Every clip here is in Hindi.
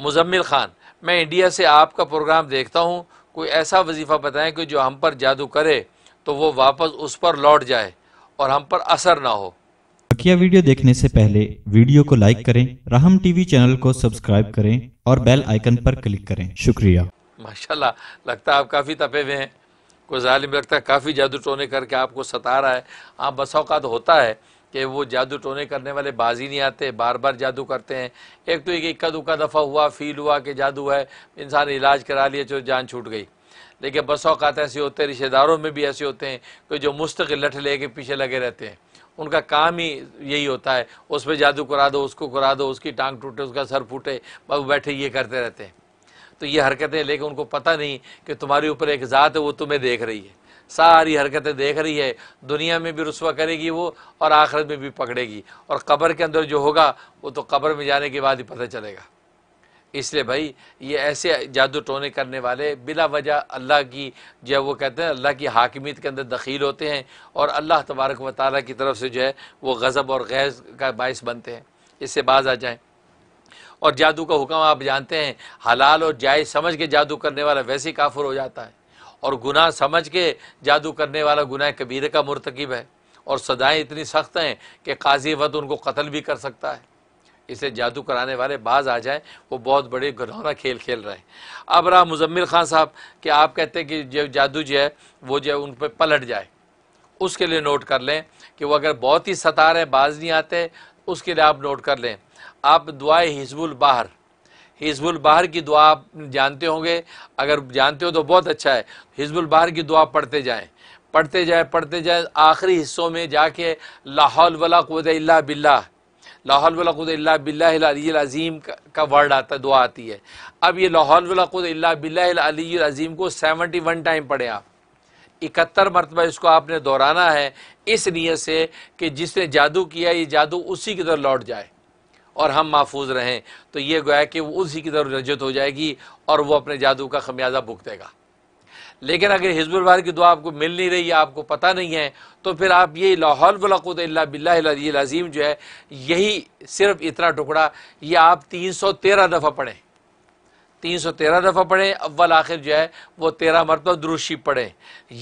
मुजम्मिल ख़ान मैं इंडिया से आपका प्रोग्राम देखता हूँ कोई ऐसा वजीफ़ा बताएं कि जो हम पर जादू करे तो वो वापस उस पर लौट जाए और हम पर असर ना हो बकिया वीडियो देखने से पहले वीडियो को लाइक करें रहम टीवी चैनल को सब्सक्राइब करें और बेल आइकन पर क्लिक करें शुक्रिया माशाल्लाह लगता है आप काफ़ी तपे हुए हैं कोई जालिम लगता है काफ़ी जादू टोने करके आपको सता रहा है आप हाँ, औकात होता है कि वो जादू टोने करने वाले बाजी नहीं आते बार बार जादू करते हैं एक तो एक इक्का दुक्का दफ़ा हुआ फील हुआ कि जादू है इंसान इलाज करा लिया जो जान छूट गई लेकिन बस अवकात ऐसे होते हैं रिश्तेदारों में भी ऐसे होते हैं कि जो मुस्तक लठ ले के पीछे लगे रहते हैं उनका काम ही यही होता है उस पर जादू करा दो उसको करा दो उसकी टांग टूटे उसका सर फूटे बस बैठे ये करते रहते हैं तो ये हरकतें लेकिन उनको पता नहीं कि तुम्हारे ऊपर एक ज़ात है वो तुम्हें देख रही है सारी हरकतें देख रही है दुनिया में भी रसवा करेगी वो और आखिरत में भी पकड़ेगी और कब्र के अंदर जो होगा वो तो कब्र में जाने के बाद ही पता चलेगा इसलिए भाई ये ऐसे जादू टोने करने वाले बिला वजह अल्लाह की जो वो कहते हैं अल्लाह की हाकिमियत के अंदर दखील होते हैं और अल्लाह तबारक व ताली की तरफ से जो है वो गज़ब और गैज़ का बायस बनते हैं इससे बाज आ जाएँ और जादू का हुक्म आप जानते हैं हलाल और जायज़ समझ के जादू करने वाला वैसे ही काफुर हो जाता है और गुनाह समझ के जादू करने वाला गुनाह कबीर का मुरतकब है और सदाएँ इतनी सख्त हैं कि काजी वत उनको कत्ल भी कर सकता है इसे जादू कराने वाले बाज आ जाएँ वो बहुत बड़े घरौना खेल खेल रहे हैं अब रहा मुजम्मिल खान साहब कि आप कहते हैं कि जो जादू जो है वो जो है उन पर पलट जाए उसके लिए नोट कर लें कि वो अगर बहुत ही सतारे बाज नहीं आते उसके लिए आप नोट कर लें आप दुआ हिजबुल बाहर हिजबुल बाहर की दुआ आप जानते होंगे अगर जानते हो तो बहुत अच्छा है हिजबुल बाहर की दुआ पढ़ते जाएं पढ़ते जाए पढ़ते जाए आखिरी हिस्सों में जाके लाहौल वाला क़ुद बिल्ला लाहौल अल्ला बिल्लाज़ीम का, का वर्ड आता दुआ आती है अब ये लाहौल अल्ला बिल्लाज़ीम को सेवनटी वन टाइम पढ़ें आप इकहत्तर मरतबा इसको आपने दोहराना है इस नीयत से कि जिसने जादू किया ये जादू उसी की तरह लौट जाए और हम महफूज रहें तो ये गोया कि वो उसी की तरफ रजत हो जाएगी और वो अपने जादू का खमियाजा भुगतेगा लेकिन अगर हिजबुलवार की दुआ आपको मिल नहीं रही आपको पता नहीं है तो फिर आप ये लाहौल वलकुत बिल्लाजीम जो है यही सिर्फ इतना टुकड़ा ये आप तीन सौ तेरह दफ़ा पढ़ें तीन सौ तेरह दफ़ा पढ़ें अव्वल आखिर जो है वो तेरह मरतबा दुरुशी पढ़ें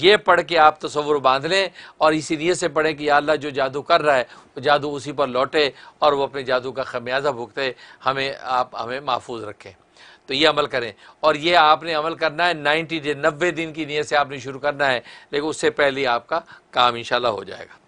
ये पढ़ के आप तस्वुर बांध लें और इसी नीयत से पढ़ें कि अल्लाह जो जादू कर रहा है वो जादू उसी पर लौटे और वो अपने जादू का खमियाजा भुगते हमें आप हमें महफूज रखें तो ये अमल करें और ये आपने अमल करना है नाइन्टी डे नब्बे दिन की नीयत से आपने शुरू करना है लेकिन उससे पहले आपका काम इन हो जाएगा